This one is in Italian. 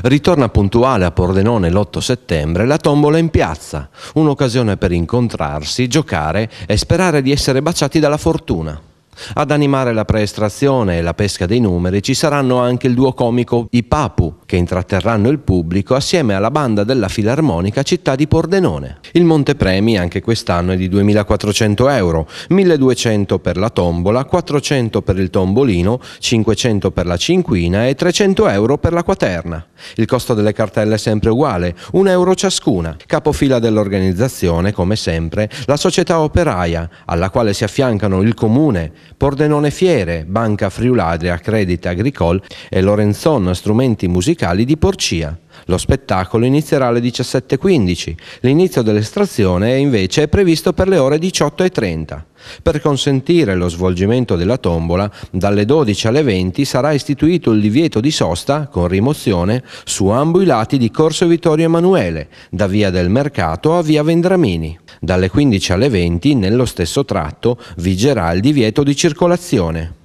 Ritorna puntuale a Pordenone l'8 settembre la tombola in piazza, un'occasione per incontrarsi, giocare e sperare di essere baciati dalla fortuna. Ad animare la preestrazione e la pesca dei numeri ci saranno anche il duo comico I Papu, che intratterranno il pubblico assieme alla banda della Filarmonica Città di Pordenone. Il montepremi anche quest'anno è di 2.400 euro, 1.200 per la tombola, 400 per il tombolino, 500 per la cinquina e 300 euro per la quaterna. Il costo delle cartelle è sempre uguale, 1 euro ciascuna. Capofila dell'organizzazione, come sempre, la società operaia, alla quale si affiancano il comune, Pordenone Fiere, Banca Friuladria, Credit Agricole e Lorenzon Strumenti Musicali di Porcia. Lo spettacolo inizierà alle 17.15, l'inizio dell'estrazione invece è previsto per le ore 18.30. Per consentire lo svolgimento della tombola, dalle 12 alle 20 sarà istituito il divieto di sosta, con rimozione, su ambo i lati di Corso Vittorio Emanuele, da via del Mercato a via Vendramini. Dalle 15 alle 20, nello stesso tratto, vigerà il divieto di circolazione.